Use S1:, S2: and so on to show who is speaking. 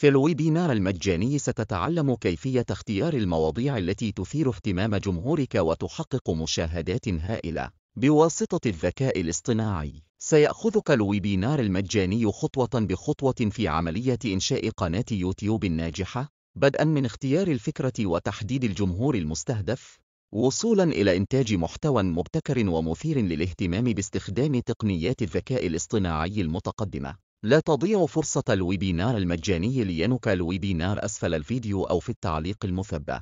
S1: في الويبينار المجاني ستتعلم كيفية اختيار المواضيع التي تثير اهتمام جمهورك وتحقق مشاهدات هائلة بواسطة الذكاء الاصطناعي. سيأخذك الويبينار المجاني خطوة بخطوة في عملية إنشاء قناة يوتيوب الناجحة، بدءًا من اختيار الفكرة وتحديد الجمهور المستهدف، وصولاً إلى إنتاج محتوى مبتكر ومثير للاهتمام باستخدام تقنيات الذكاء الاصطناعي المتقدمة. لا تضيع فرصة الويبينار المجاني لينك الويبينار أسفل الفيديو أو في التعليق المثبت